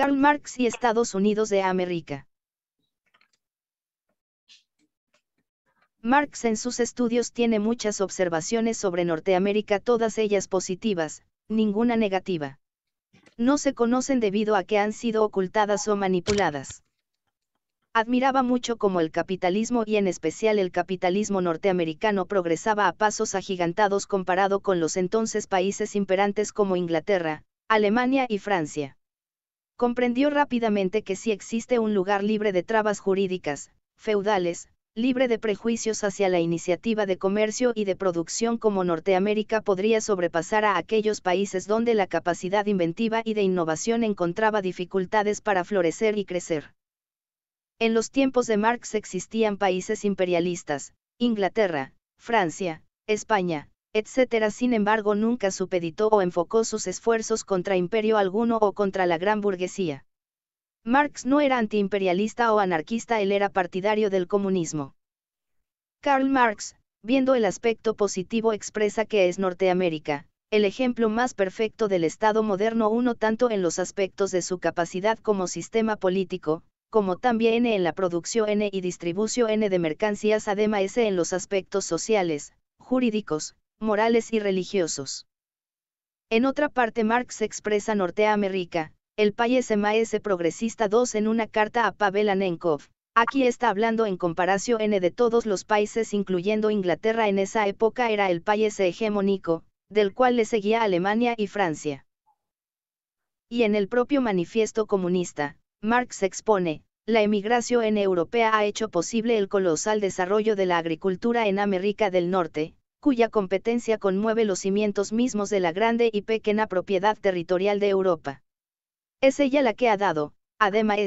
Karl Marx y Estados Unidos de América. Marx en sus estudios tiene muchas observaciones sobre Norteamérica, todas ellas positivas, ninguna negativa. No se conocen debido a que han sido ocultadas o manipuladas. Admiraba mucho cómo el capitalismo y en especial el capitalismo norteamericano progresaba a pasos agigantados comparado con los entonces países imperantes como Inglaterra, Alemania y Francia comprendió rápidamente que si existe un lugar libre de trabas jurídicas, feudales, libre de prejuicios hacia la iniciativa de comercio y de producción como Norteamérica podría sobrepasar a aquellos países donde la capacidad inventiva y de innovación encontraba dificultades para florecer y crecer. En los tiempos de Marx existían países imperialistas, Inglaterra, Francia, España, etcétera Sin embargo, nunca supeditó o enfocó sus esfuerzos contra imperio alguno o contra la gran burguesía. Marx no era antiimperialista o anarquista, él era partidario del comunismo. Karl Marx, viendo el aspecto positivo, expresa que es Norteamérica, el ejemplo más perfecto del Estado moderno, uno tanto en los aspectos de su capacidad como sistema político, como también en la producción N y distribución N de mercancías, además en los aspectos sociales, jurídicos, morales y religiosos. En otra parte Marx expresa Norteamérica, el país maese progresista 2 en una carta a Pavel Anenkov. Aquí está hablando en comparación N de todos los países incluyendo Inglaterra en esa época era el país hegemónico, del cual le seguía Alemania y Francia. Y en el propio manifiesto comunista, Marx expone, la emigración en europea ha hecho posible el colosal desarrollo de la agricultura en América del Norte, cuya competencia conmueve los cimientos mismos de la grande y pequeña propiedad territorial de Europa. Es ella la que ha dado, además,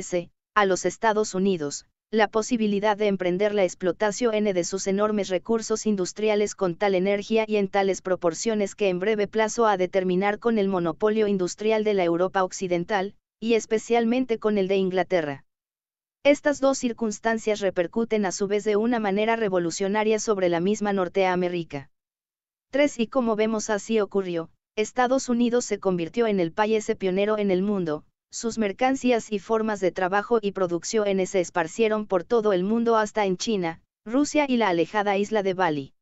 a los Estados Unidos, la posibilidad de emprender la explotación de sus enormes recursos industriales con tal energía y en tales proporciones que en breve plazo ha de terminar con el monopolio industrial de la Europa occidental, y especialmente con el de Inglaterra. Estas dos circunstancias repercuten a su vez de una manera revolucionaria sobre la misma Norteamérica. 3. Y como vemos así ocurrió, Estados Unidos se convirtió en el país pionero en el mundo, sus mercancías y formas de trabajo y producción se esparcieron por todo el mundo hasta en China, Rusia y la alejada isla de Bali.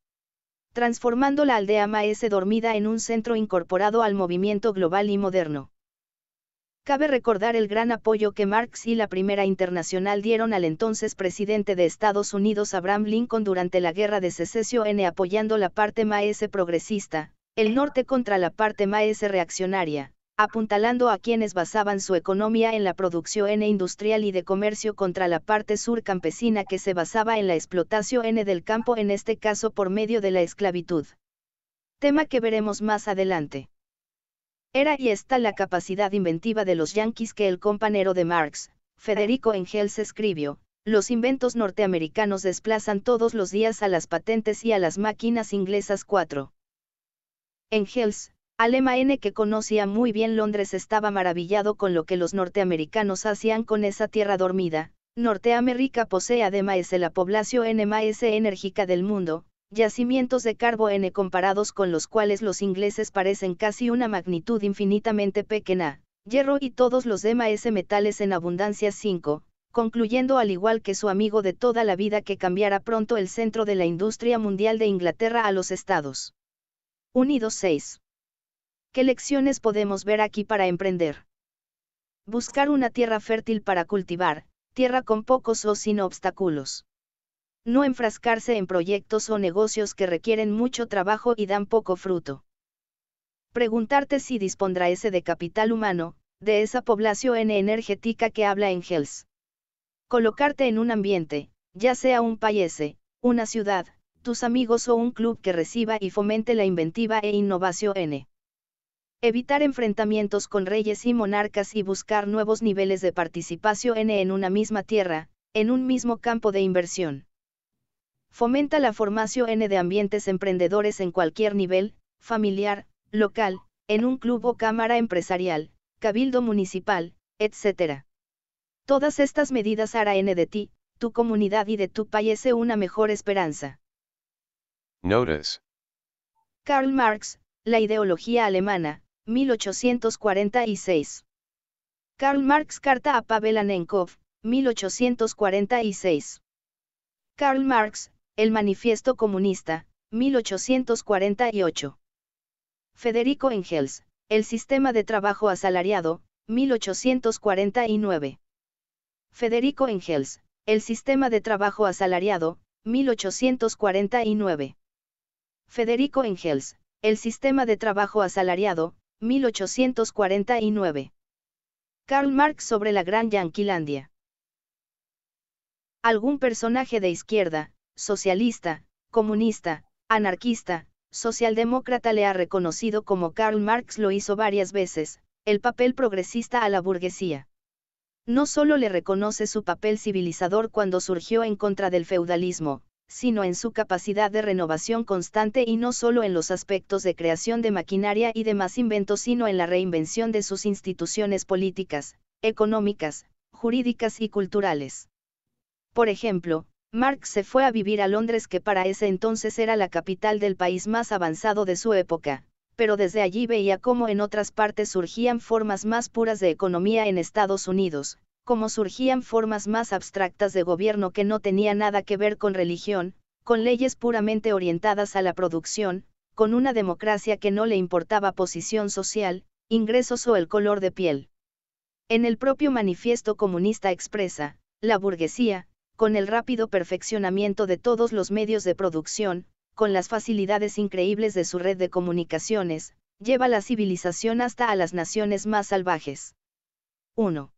Transformando la aldea Maese dormida en un centro incorporado al movimiento global y moderno. Cabe recordar el gran apoyo que Marx y la Primera Internacional dieron al entonces presidente de Estados Unidos Abraham Lincoln durante la Guerra de Secesión apoyando la parte maese progresista, el norte contra la parte maese reaccionaria, apuntalando a quienes basaban su economía en la producción N industrial y de comercio contra la parte sur campesina que se basaba en la explotación N del campo en este caso por medio de la esclavitud. Tema que veremos más adelante. Era y está la capacidad inventiva de los Yankees que el compañero de Marx, Federico Engels escribió, los inventos norteamericanos desplazan todos los días a las patentes y a las máquinas inglesas 4. Engels, n que conocía muy bien Londres estaba maravillado con lo que los norteamericanos hacían con esa tierra dormida, Norteamérica posee además la población más enérgica del mundo, yacimientos de carbo N comparados con los cuales los ingleses parecen casi una magnitud infinitamente pequeña, hierro y todos los demás metales en abundancia 5, concluyendo al igual que su amigo de toda la vida que cambiará pronto el centro de la industria mundial de Inglaterra a los Estados Unidos 6. ¿Qué lecciones podemos ver aquí para emprender? Buscar una tierra fértil para cultivar, tierra con pocos o sin obstáculos no enfrascarse en proyectos o negocios que requieren mucho trabajo y dan poco fruto. Preguntarte si dispondrá ese de capital humano, de esa población energética que habla en Engels. Colocarte en un ambiente, ya sea un país, una ciudad, tus amigos o un club que reciba y fomente la inventiva e innovación. N. Evitar enfrentamientos con reyes y monarcas y buscar nuevos niveles de participación en una misma tierra, en un mismo campo de inversión. Fomenta la formación N de ambientes emprendedores en cualquier nivel, familiar, local, en un club o cámara empresarial, cabildo municipal, etc. Todas estas medidas harán de ti, tu comunidad y de tu país una mejor esperanza. Notas Karl Marx, La ideología alemana, 1846. Karl Marx carta a Pavel Anenkov, 1846. Karl Marx, el Manifiesto Comunista, 1848. Federico Engels, El Sistema de Trabajo Asalariado, 1849. Federico Engels, El Sistema de Trabajo Asalariado, 1849. Federico Engels, El Sistema de Trabajo Asalariado, 1849. Karl Marx sobre la Gran Yanquilandia. Algún personaje de izquierda, socialista, comunista, anarquista, socialdemócrata le ha reconocido como Karl Marx lo hizo varias veces, el papel progresista a la burguesía. No solo le reconoce su papel civilizador cuando surgió en contra del feudalismo, sino en su capacidad de renovación constante y no solo en los aspectos de creación de maquinaria y demás inventos, sino en la reinvención de sus instituciones políticas, económicas, jurídicas y culturales. Por ejemplo, Marx se fue a vivir a Londres que para ese entonces era la capital del país más avanzado de su época, pero desde allí veía cómo en otras partes surgían formas más puras de economía en Estados Unidos, cómo surgían formas más abstractas de gobierno que no tenía nada que ver con religión, con leyes puramente orientadas a la producción, con una democracia que no le importaba posición social, ingresos o el color de piel. En el propio manifiesto comunista expresa, la burguesía, con el rápido perfeccionamiento de todos los medios de producción, con las facilidades increíbles de su red de comunicaciones, lleva la civilización hasta a las naciones más salvajes. 1.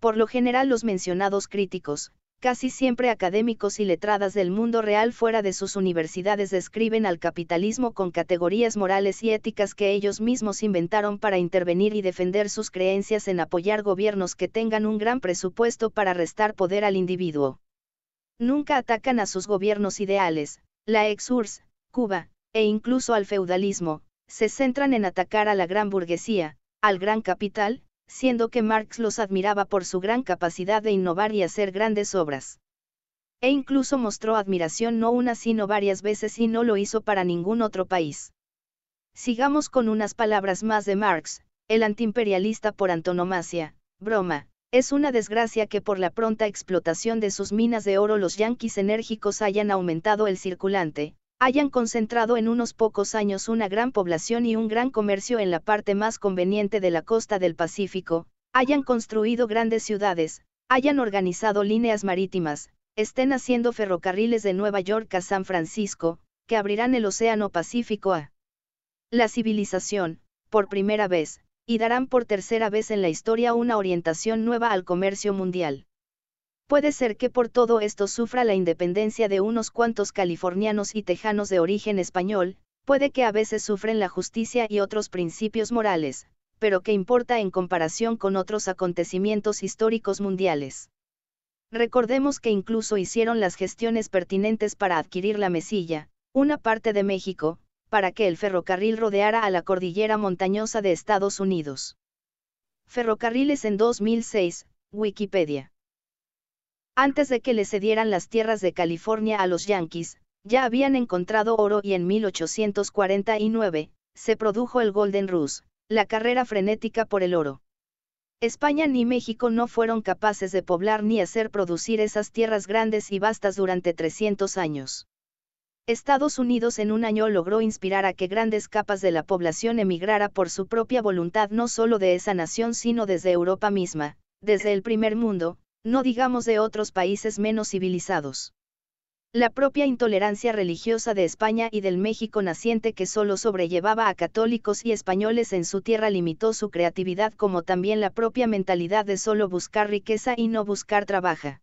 Por lo general los mencionados críticos, casi siempre académicos y letradas del mundo real fuera de sus universidades describen al capitalismo con categorías morales y éticas que ellos mismos inventaron para intervenir y defender sus creencias en apoyar gobiernos que tengan un gran presupuesto para restar poder al individuo. Nunca atacan a sus gobiernos ideales, la ex-URSS, Cuba, e incluso al feudalismo, se centran en atacar a la gran burguesía, al gran capital, siendo que Marx los admiraba por su gran capacidad de innovar y hacer grandes obras. E incluso mostró admiración no una sino varias veces y no lo hizo para ningún otro país. Sigamos con unas palabras más de Marx, el antiimperialista por antonomasia, broma, es una desgracia que por la pronta explotación de sus minas de oro los yanquis enérgicos hayan aumentado el circulante, hayan concentrado en unos pocos años una gran población y un gran comercio en la parte más conveniente de la costa del Pacífico, hayan construido grandes ciudades, hayan organizado líneas marítimas, estén haciendo ferrocarriles de Nueva York a San Francisco, que abrirán el Océano Pacífico a la civilización, por primera vez, y darán por tercera vez en la historia una orientación nueva al comercio mundial. Puede ser que por todo esto sufra la independencia de unos cuantos californianos y tejanos de origen español, puede que a veces sufren la justicia y otros principios morales, pero que importa en comparación con otros acontecimientos históricos mundiales. Recordemos que incluso hicieron las gestiones pertinentes para adquirir la mesilla, una parte de México, para que el ferrocarril rodeara a la cordillera montañosa de Estados Unidos. Ferrocarriles en 2006, Wikipedia. Antes de que le cedieran las tierras de California a los Yankees, ya habían encontrado oro y en 1849, se produjo el Golden Rush, la carrera frenética por el oro. España ni México no fueron capaces de poblar ni hacer producir esas tierras grandes y vastas durante 300 años. Estados Unidos en un año logró inspirar a que grandes capas de la población emigrara por su propia voluntad no solo de esa nación sino desde Europa misma, desde el primer mundo, no digamos de otros países menos civilizados. La propia intolerancia religiosa de España y del México naciente que solo sobrellevaba a católicos y españoles en su tierra limitó su creatividad como también la propia mentalidad de solo buscar riqueza y no buscar trabaja.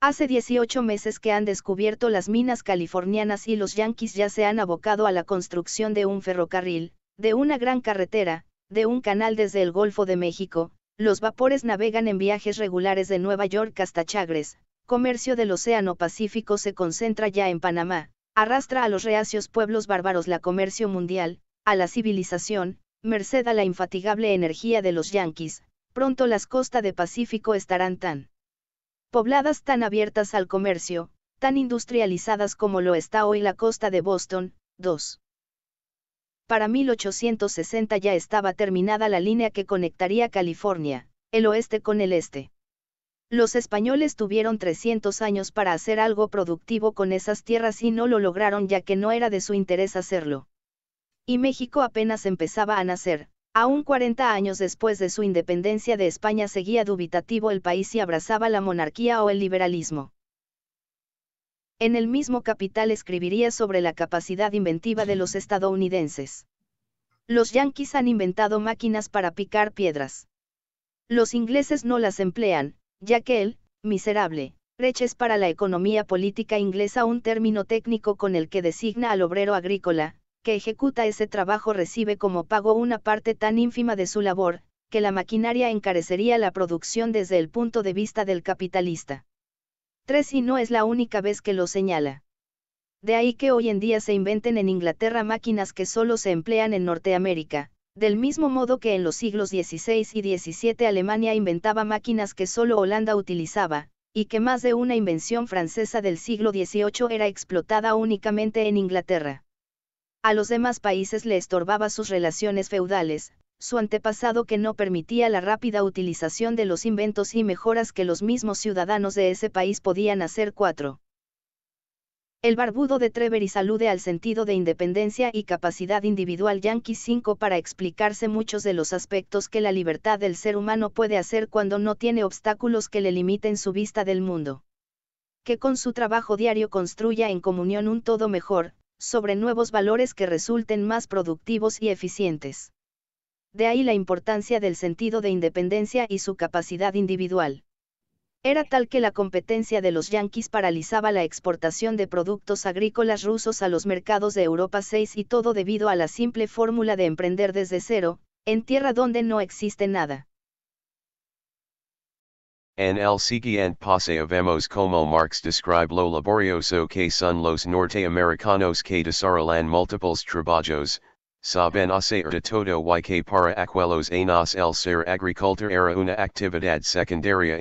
Hace 18 meses que han descubierto las minas californianas y los yanquis ya se han abocado a la construcción de un ferrocarril, de una gran carretera, de un canal desde el Golfo de México, los vapores navegan en viajes regulares de Nueva York hasta Chagres, comercio del Océano Pacífico se concentra ya en Panamá, arrastra a los reacios pueblos bárbaros la comercio mundial, a la civilización, merced a la infatigable energía de los yanquis, pronto las costas de Pacífico estarán tan pobladas tan abiertas al comercio, tan industrializadas como lo está hoy la costa de Boston. 2 para 1860 ya estaba terminada la línea que conectaría California, el oeste con el este. Los españoles tuvieron 300 años para hacer algo productivo con esas tierras y no lo lograron ya que no era de su interés hacerlo. Y México apenas empezaba a nacer, aún 40 años después de su independencia de España seguía dubitativo el país y abrazaba la monarquía o el liberalismo. En el mismo Capital escribiría sobre la capacidad inventiva de los estadounidenses. Los yanquis han inventado máquinas para picar piedras. Los ingleses no las emplean, ya que el, miserable, Rech para la economía política inglesa un término técnico con el que designa al obrero agrícola, que ejecuta ese trabajo recibe como pago una parte tan ínfima de su labor, que la maquinaria encarecería la producción desde el punto de vista del capitalista. 3. y no es la única vez que lo señala. De ahí que hoy en día se inventen en Inglaterra máquinas que solo se emplean en Norteamérica, del mismo modo que en los siglos XVI y XVII Alemania inventaba máquinas que solo Holanda utilizaba, y que más de una invención francesa del siglo XVIII era explotada únicamente en Inglaterra. A los demás países le estorbaba sus relaciones feudales, su antepasado que no permitía la rápida utilización de los inventos y mejoras que los mismos ciudadanos de ese país podían hacer. 4. El barbudo de Treveris salude al sentido de independencia y capacidad individual Yankee 5 para explicarse muchos de los aspectos que la libertad del ser humano puede hacer cuando no tiene obstáculos que le limiten su vista del mundo. Que con su trabajo diario construya en comunión un todo mejor, sobre nuevos valores que resulten más productivos y eficientes de ahí la importancia del sentido de independencia y su capacidad individual. Era tal que la competencia de los yanquis paralizaba la exportación de productos agrícolas rusos a los mercados de Europa 6 y todo debido a la simple fórmula de emprender desde cero, en tierra donde no existe nada. En el siguiente paseo vemos como Marx describe lo laborioso que son los norteamericanos que desarrollan múltiples trabajos, saben todo y que para aquelos el ser agricultor era una actividad secundaria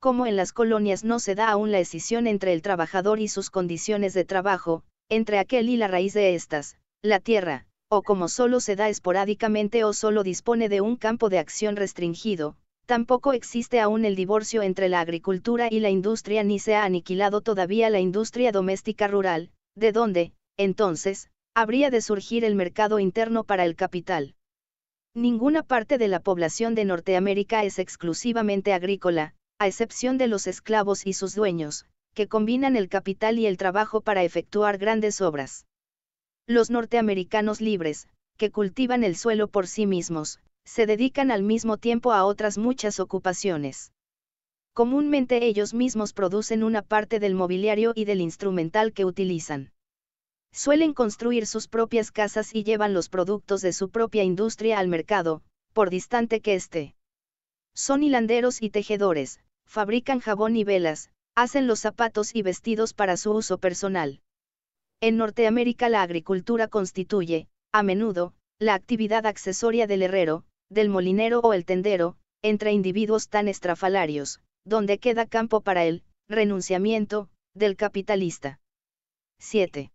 Como en las colonias no se da aún la escisión entre el trabajador y sus condiciones de trabajo, entre aquel y la raíz de estas, la tierra, o como solo se da esporádicamente o solo dispone de un campo de acción restringido, tampoco existe aún el divorcio entre la agricultura y la industria ni se ha aniquilado todavía la industria doméstica rural, de donde, entonces, habría de surgir el mercado interno para el capital. Ninguna parte de la población de Norteamérica es exclusivamente agrícola, a excepción de los esclavos y sus dueños, que combinan el capital y el trabajo para efectuar grandes obras. Los norteamericanos libres, que cultivan el suelo por sí mismos, se dedican al mismo tiempo a otras muchas ocupaciones. Comúnmente ellos mismos producen una parte del mobiliario y del instrumental que utilizan suelen construir sus propias casas y llevan los productos de su propia industria al mercado, por distante que esté. Son hilanderos y tejedores, fabrican jabón y velas, hacen los zapatos y vestidos para su uso personal. En Norteamérica la agricultura constituye, a menudo, la actividad accesoria del herrero, del molinero o el tendero, entre individuos tan estrafalarios, donde queda campo para el renunciamiento del capitalista. 7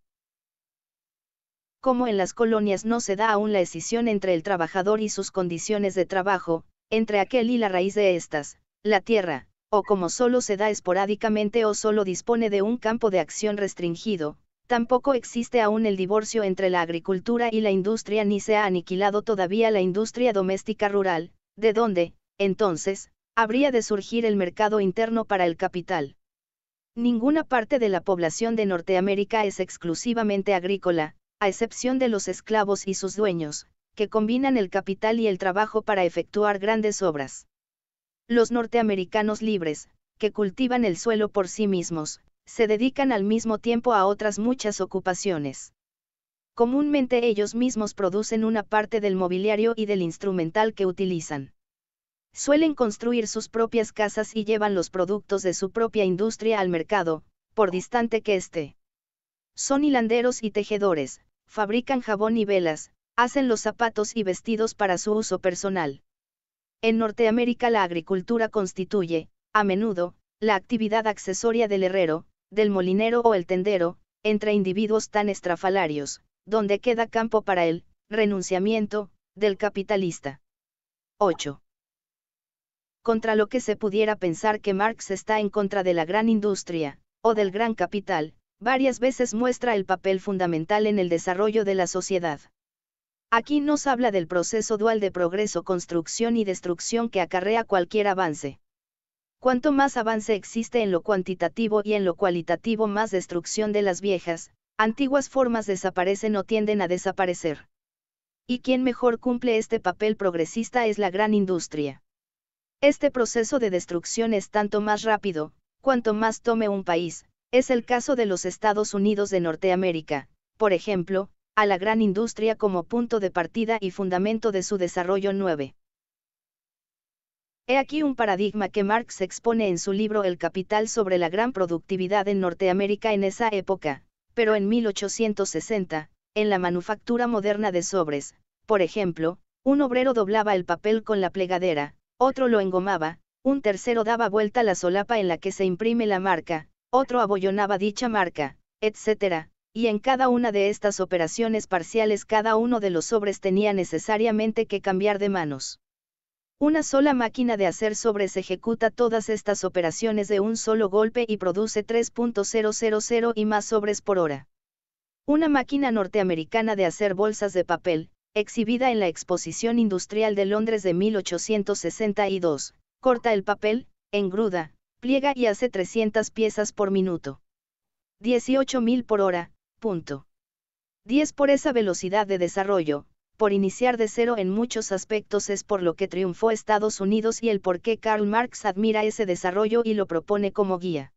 como en las colonias no se da aún la escisión entre el trabajador y sus condiciones de trabajo, entre aquel y la raíz de estas, la tierra, o como solo se da esporádicamente o solo dispone de un campo de acción restringido, tampoco existe aún el divorcio entre la agricultura y la industria ni se ha aniquilado todavía la industria doméstica rural, de donde, entonces, habría de surgir el mercado interno para el capital. Ninguna parte de la población de Norteamérica es exclusivamente agrícola, a excepción de los esclavos y sus dueños, que combinan el capital y el trabajo para efectuar grandes obras. Los norteamericanos libres, que cultivan el suelo por sí mismos, se dedican al mismo tiempo a otras muchas ocupaciones. Comúnmente ellos mismos producen una parte del mobiliario y del instrumental que utilizan. Suelen construir sus propias casas y llevan los productos de su propia industria al mercado, por distante que esté. Son hilanderos y tejedores, fabrican jabón y velas, hacen los zapatos y vestidos para su uso personal. En Norteamérica la agricultura constituye, a menudo, la actividad accesoria del herrero, del molinero o el tendero, entre individuos tan estrafalarios, donde queda campo para el renunciamiento del capitalista. 8. Contra lo que se pudiera pensar que Marx está en contra de la gran industria, o del gran capital, varias veces muestra el papel fundamental en el desarrollo de la sociedad. Aquí nos habla del proceso dual de progreso, construcción y destrucción que acarrea cualquier avance. Cuanto más avance existe en lo cuantitativo y en lo cualitativo, más destrucción de las viejas, antiguas formas desaparecen o tienden a desaparecer. Y quien mejor cumple este papel progresista es la gran industria. Este proceso de destrucción es tanto más rápido, cuanto más tome un país, es el caso de los Estados Unidos de Norteamérica, por ejemplo, a la gran industria como punto de partida y fundamento de su desarrollo 9. He aquí un paradigma que Marx expone en su libro El Capital sobre la gran productividad en Norteamérica en esa época, pero en 1860, en la manufactura moderna de sobres, por ejemplo, un obrero doblaba el papel con la plegadera, otro lo engomaba, un tercero daba vuelta la solapa en la que se imprime la marca, otro abollonaba dicha marca, etc., y en cada una de estas operaciones parciales cada uno de los sobres tenía necesariamente que cambiar de manos. Una sola máquina de hacer sobres ejecuta todas estas operaciones de un solo golpe y produce 3.000 y más sobres por hora. Una máquina norteamericana de hacer bolsas de papel, exhibida en la Exposición Industrial de Londres de 1862, corta el papel, engruda, Pliega y hace 300 piezas por minuto. 18.000 por hora, punto. 10 por esa velocidad de desarrollo, por iniciar de cero en muchos aspectos es por lo que triunfó Estados Unidos y el por qué Karl Marx admira ese desarrollo y lo propone como guía.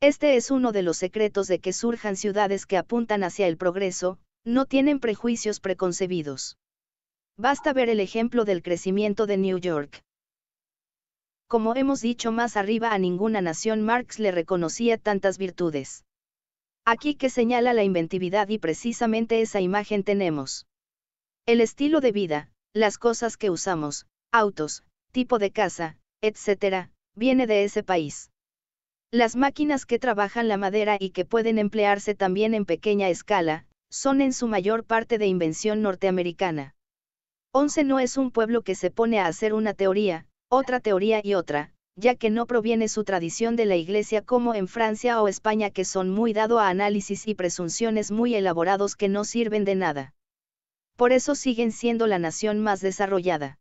Este es uno de los secretos de que surjan ciudades que apuntan hacia el progreso, no tienen prejuicios preconcebidos. Basta ver el ejemplo del crecimiento de New York. Como hemos dicho más arriba, a ninguna nación Marx le reconocía tantas virtudes. Aquí que señala la inventividad y precisamente esa imagen tenemos. El estilo de vida, las cosas que usamos, autos, tipo de casa, etc., viene de ese país. Las máquinas que trabajan la madera y que pueden emplearse también en pequeña escala, son en su mayor parte de invención norteamericana. Once no es un pueblo que se pone a hacer una teoría, otra teoría y otra, ya que no proviene su tradición de la Iglesia como en Francia o España que son muy dado a análisis y presunciones muy elaborados que no sirven de nada. Por eso siguen siendo la nación más desarrollada.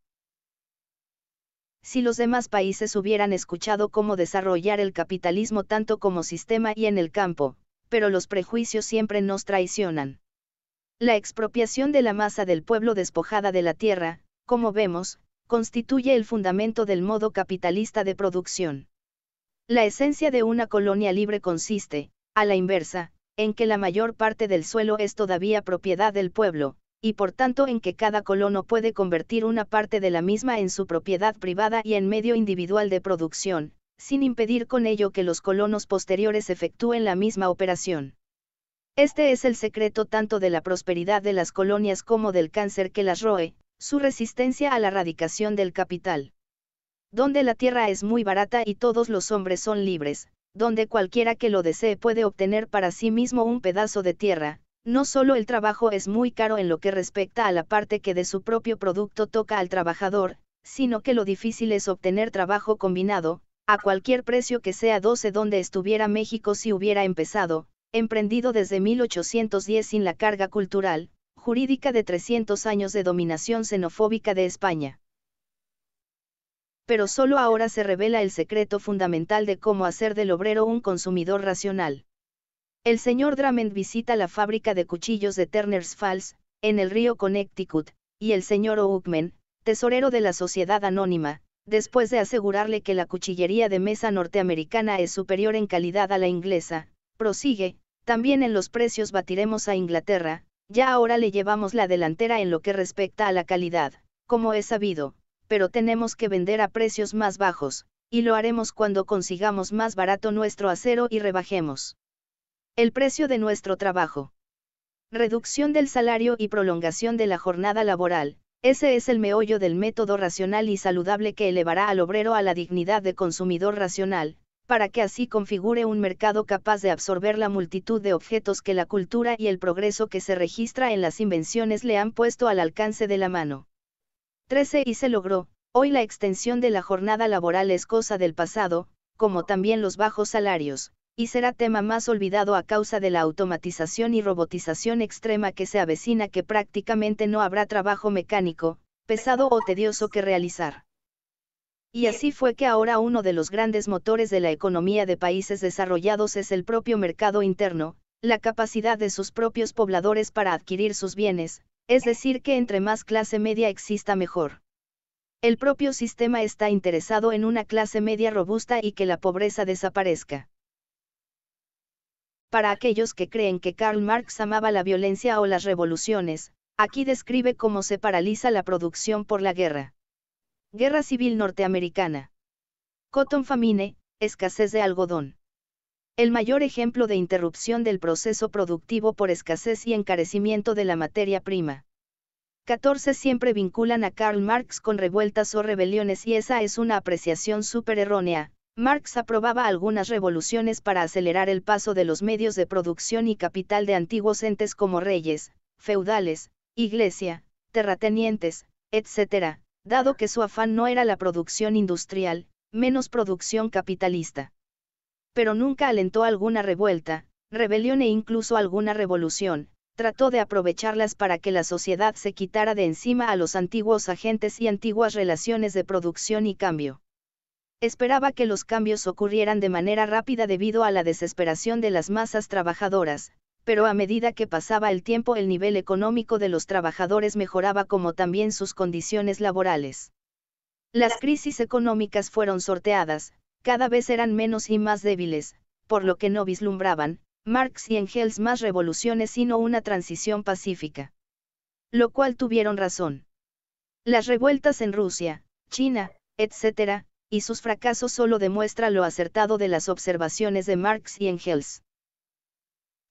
Si los demás países hubieran escuchado cómo desarrollar el capitalismo tanto como sistema y en el campo, pero los prejuicios siempre nos traicionan. La expropiación de la masa del pueblo despojada de la tierra, como vemos, constituye el fundamento del modo capitalista de producción. La esencia de una colonia libre consiste, a la inversa, en que la mayor parte del suelo es todavía propiedad del pueblo, y por tanto en que cada colono puede convertir una parte de la misma en su propiedad privada y en medio individual de producción, sin impedir con ello que los colonos posteriores efectúen la misma operación. Este es el secreto tanto de la prosperidad de las colonias como del cáncer que las roe, su resistencia a la radicación del capital. Donde la tierra es muy barata y todos los hombres son libres, donde cualquiera que lo desee puede obtener para sí mismo un pedazo de tierra, no solo el trabajo es muy caro en lo que respecta a la parte que de su propio producto toca al trabajador, sino que lo difícil es obtener trabajo combinado, a cualquier precio que sea 12 donde estuviera México si hubiera empezado, emprendido desde 1810 sin la carga cultural, jurídica de 300 años de dominación xenofóbica de España. Pero solo ahora se revela el secreto fundamental de cómo hacer del obrero un consumidor racional. El señor Drummond visita la fábrica de cuchillos de Turner's Falls, en el río Connecticut, y el señor Oakman, tesorero de la Sociedad Anónima, después de asegurarle que la cuchillería de mesa norteamericana es superior en calidad a la inglesa, prosigue, también en los precios batiremos a Inglaterra, ya ahora le llevamos la delantera en lo que respecta a la calidad, como es sabido, pero tenemos que vender a precios más bajos, y lo haremos cuando consigamos más barato nuestro acero y rebajemos el precio de nuestro trabajo. Reducción del salario y prolongación de la jornada laboral, ese es el meollo del método racional y saludable que elevará al obrero a la dignidad de consumidor racional, para que así configure un mercado capaz de absorber la multitud de objetos que la cultura y el progreso que se registra en las invenciones le han puesto al alcance de la mano. 13. Y se logró, hoy la extensión de la jornada laboral es cosa del pasado, como también los bajos salarios, y será tema más olvidado a causa de la automatización y robotización extrema que se avecina que prácticamente no habrá trabajo mecánico, pesado o tedioso que realizar. Y así fue que ahora uno de los grandes motores de la economía de países desarrollados es el propio mercado interno, la capacidad de sus propios pobladores para adquirir sus bienes, es decir, que entre más clase media exista mejor. El propio sistema está interesado en una clase media robusta y que la pobreza desaparezca. Para aquellos que creen que Karl Marx amaba la violencia o las revoluciones, aquí describe cómo se paraliza la producción por la guerra. Guerra Civil Norteamericana. Cotton famine, escasez de algodón. El mayor ejemplo de interrupción del proceso productivo por escasez y encarecimiento de la materia prima. 14 siempre vinculan a Karl Marx con revueltas o rebeliones y esa es una apreciación súper errónea. Marx aprobaba algunas revoluciones para acelerar el paso de los medios de producción y capital de antiguos entes como reyes, feudales, iglesia, terratenientes, etc., dado que su afán no era la producción industrial, menos producción capitalista. Pero nunca alentó alguna revuelta, rebelión e incluso alguna revolución, trató de aprovecharlas para que la sociedad se quitara de encima a los antiguos agentes y antiguas relaciones de producción y cambio. Esperaba que los cambios ocurrieran de manera rápida debido a la desesperación de las masas trabajadoras, pero a medida que pasaba el tiempo el nivel económico de los trabajadores mejoraba como también sus condiciones laborales. Las crisis económicas fueron sorteadas, cada vez eran menos y más débiles, por lo que no vislumbraban, Marx y Engels más revoluciones sino una transición pacífica. Lo cual tuvieron razón. Las revueltas en Rusia, China, etc., y sus fracasos solo demuestran lo acertado de las observaciones de Marx y Engels.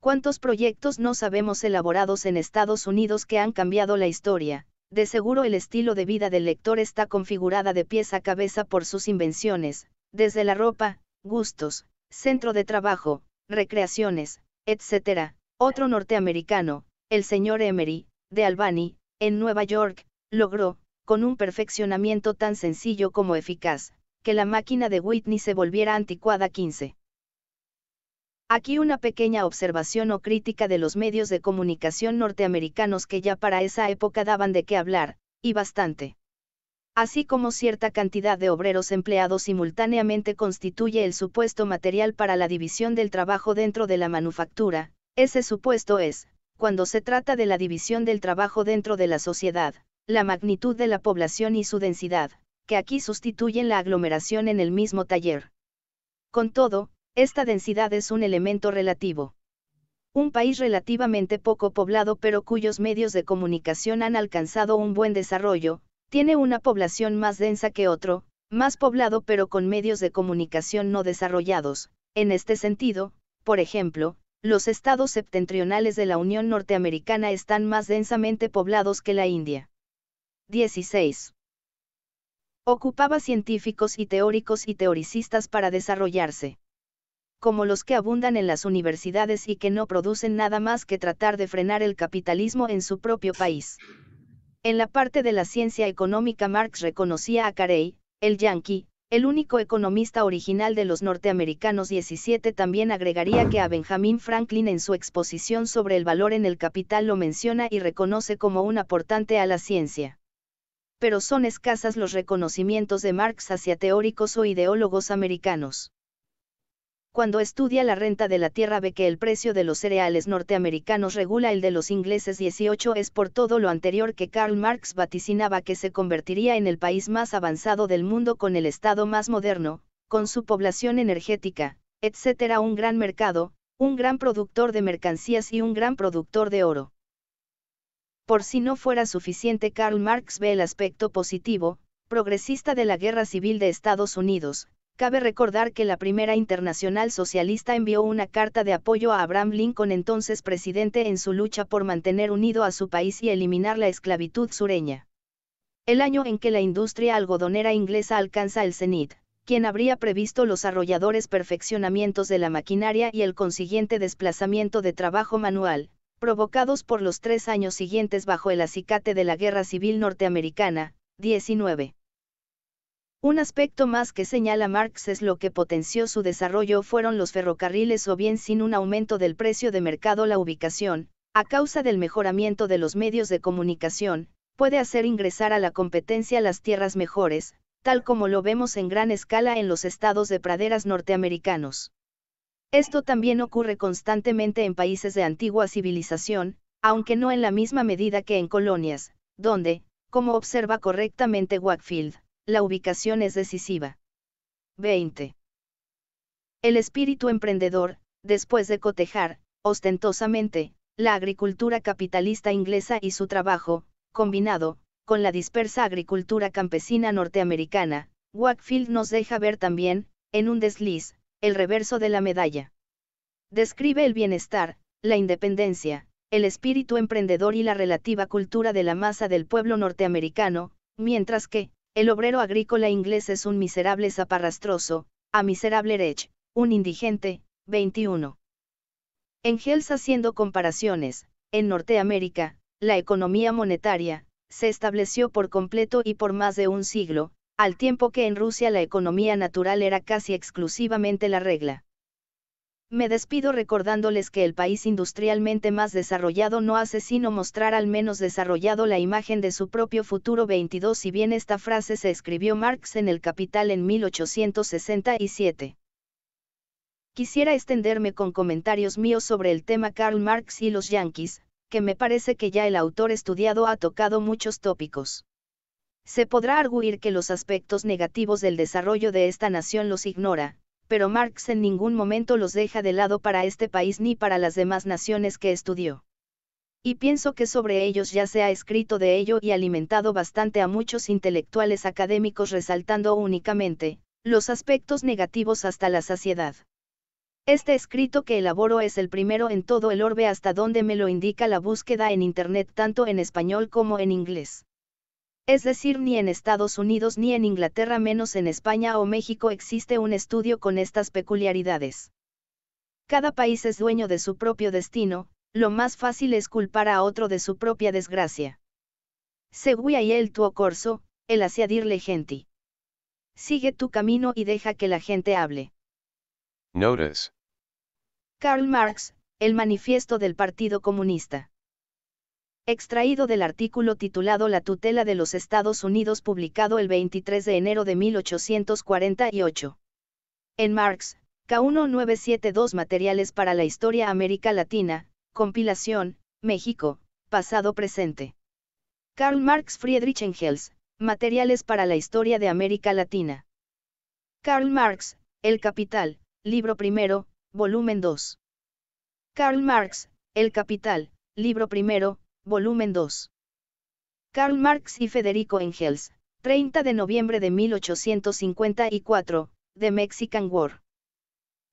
¿Cuántos proyectos no sabemos elaborados en Estados Unidos que han cambiado la historia? De seguro el estilo de vida del lector está configurada de pies a cabeza por sus invenciones, desde la ropa, gustos, centro de trabajo, recreaciones, etc. Otro norteamericano, el señor Emery, de Albany, en Nueva York, logró, con un perfeccionamiento tan sencillo como eficaz, que la máquina de Whitney se volviera anticuada 15. Aquí una pequeña observación o crítica de los medios de comunicación norteamericanos que ya para esa época daban de qué hablar, y bastante. Así como cierta cantidad de obreros empleados simultáneamente constituye el supuesto material para la división del trabajo dentro de la manufactura, ese supuesto es, cuando se trata de la división del trabajo dentro de la sociedad, la magnitud de la población y su densidad, que aquí sustituyen la aglomeración en el mismo taller. Con todo, esta densidad es un elemento relativo. Un país relativamente poco poblado pero cuyos medios de comunicación han alcanzado un buen desarrollo, tiene una población más densa que otro, más poblado pero con medios de comunicación no desarrollados. En este sentido, por ejemplo, los estados septentrionales de la Unión Norteamericana están más densamente poblados que la India. 16. Ocupaba científicos y teóricos y teoricistas para desarrollarse como los que abundan en las universidades y que no producen nada más que tratar de frenar el capitalismo en su propio país. En la parte de la ciencia económica Marx reconocía a Carey, el yankee, el único economista original de los norteamericanos 17 también agregaría que a Benjamin Franklin en su exposición sobre el valor en el capital lo menciona y reconoce como un aportante a la ciencia pero son escasas los reconocimientos de Marx hacia teóricos o ideólogos americanos cuando estudia la renta de la tierra ve que el precio de los cereales norteamericanos regula el de los ingleses 18 es por todo lo anterior que Karl Marx vaticinaba que se convertiría en el país más avanzado del mundo con el Estado más moderno, con su población energética, etc. un gran mercado, un gran productor de mercancías y un gran productor de oro. Por si no fuera suficiente Karl Marx ve el aspecto positivo, progresista de la guerra civil de Estados Unidos, Cabe recordar que la primera internacional socialista envió una carta de apoyo a Abraham Lincoln entonces presidente en su lucha por mantener unido a su país y eliminar la esclavitud sureña. El año en que la industria algodonera inglesa alcanza el cenit, quien habría previsto los arrolladores perfeccionamientos de la maquinaria y el consiguiente desplazamiento de trabajo manual, provocados por los tres años siguientes bajo el acicate de la Guerra Civil Norteamericana, 19. Un aspecto más que señala Marx es lo que potenció su desarrollo fueron los ferrocarriles o bien sin un aumento del precio de mercado la ubicación, a causa del mejoramiento de los medios de comunicación, puede hacer ingresar a la competencia las tierras mejores, tal como lo vemos en gran escala en los estados de praderas norteamericanos. Esto también ocurre constantemente en países de antigua civilización, aunque no en la misma medida que en colonias, donde, como observa correctamente Wackfield la ubicación es decisiva. 20. El espíritu emprendedor, después de cotejar, ostentosamente, la agricultura capitalista inglesa y su trabajo, combinado, con la dispersa agricultura campesina norteamericana, Wackfield nos deja ver también, en un desliz, el reverso de la medalla. Describe el bienestar, la independencia, el espíritu emprendedor y la relativa cultura de la masa del pueblo norteamericano, mientras que, el obrero agrícola inglés es un miserable zaparrastroso, a miserable rech, un indigente, 21. Gels haciendo comparaciones, en Norteamérica, la economía monetaria, se estableció por completo y por más de un siglo, al tiempo que en Rusia la economía natural era casi exclusivamente la regla. Me despido recordándoles que el país industrialmente más desarrollado no hace sino mostrar al menos desarrollado la imagen de su propio futuro 22 si bien esta frase se escribió Marx en el Capital en 1867. Quisiera extenderme con comentarios míos sobre el tema Karl Marx y los Yankees, que me parece que ya el autor estudiado ha tocado muchos tópicos. Se podrá arguir que los aspectos negativos del desarrollo de esta nación los ignora, pero Marx en ningún momento los deja de lado para este país ni para las demás naciones que estudió. Y pienso que sobre ellos ya se ha escrito de ello y alimentado bastante a muchos intelectuales académicos resaltando únicamente, los aspectos negativos hasta la saciedad. Este escrito que elaboro es el primero en todo el orbe hasta donde me lo indica la búsqueda en Internet tanto en español como en inglés. Es decir, ni en Estados Unidos ni en Inglaterra menos en España o México existe un estudio con estas peculiaridades. Cada país es dueño de su propio destino, lo más fácil es culpar a otro de su propia desgracia. Segui el tuo corso, el hacia dirle gente. Sigue tu camino y deja que la gente hable. Notice. Karl Marx, el manifiesto del Partido Comunista. Extraído del artículo titulado La tutela de los Estados Unidos publicado el 23 de enero de 1848. En Marx, K1972 Materiales para la Historia América Latina, Compilación, México, Pasado Presente. Karl Marx Friedrich Engels, Materiales para la Historia de América Latina. Karl Marx, El Capital, Libro Primero, Volumen 2. Karl Marx, El Capital, Libro Primero, Volumen 2. Karl Marx y Federico Engels, 30 de noviembre de 1854, The Mexican War.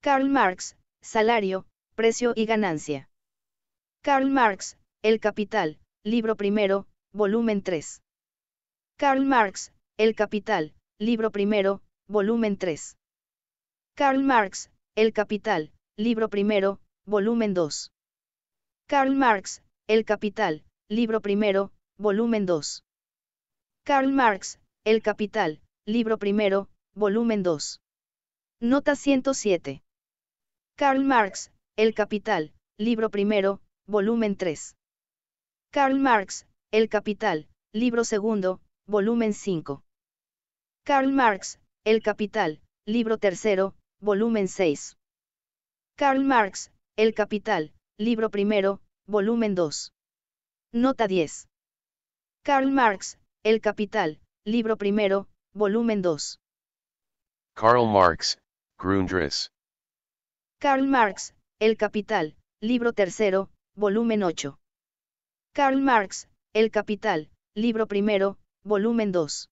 Karl Marx, Salario, Precio y Ganancia. Karl Marx, El Capital, Libro Primero, Volumen 3. Karl Marx, El Capital, Libro Primero, Volumen 3. Karl Marx, El Capital, Libro Primero, Volumen 2. Karl Marx, El Capital, libro primero, volumen 2. Karl Marx, El Capital, libro primero, volumen 2. Nota 107. Karl Marx, El Capital, libro primero, volumen 3. Karl Marx, El Capital, libro segundo, volumen 5. Karl Marx, El Capital, libro tercero, volumen 6. Karl Marx, El Capital, libro primero, volumen 2. Nota 10. Karl Marx, El Capital, libro primero, volumen 2. Karl Marx, Grundriss. Karl Marx, El Capital, libro tercero, volumen 8. Karl Marx, El Capital, libro primero, volumen 2.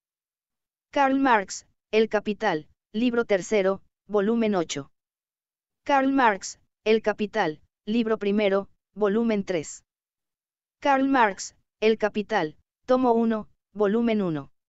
Karl Marx, El Capital, libro tercero, volumen 8. Karl Marx, El Capital, libro primero, volumen 3. Karl Marx, El Capital, Tomo 1, Volumen 1.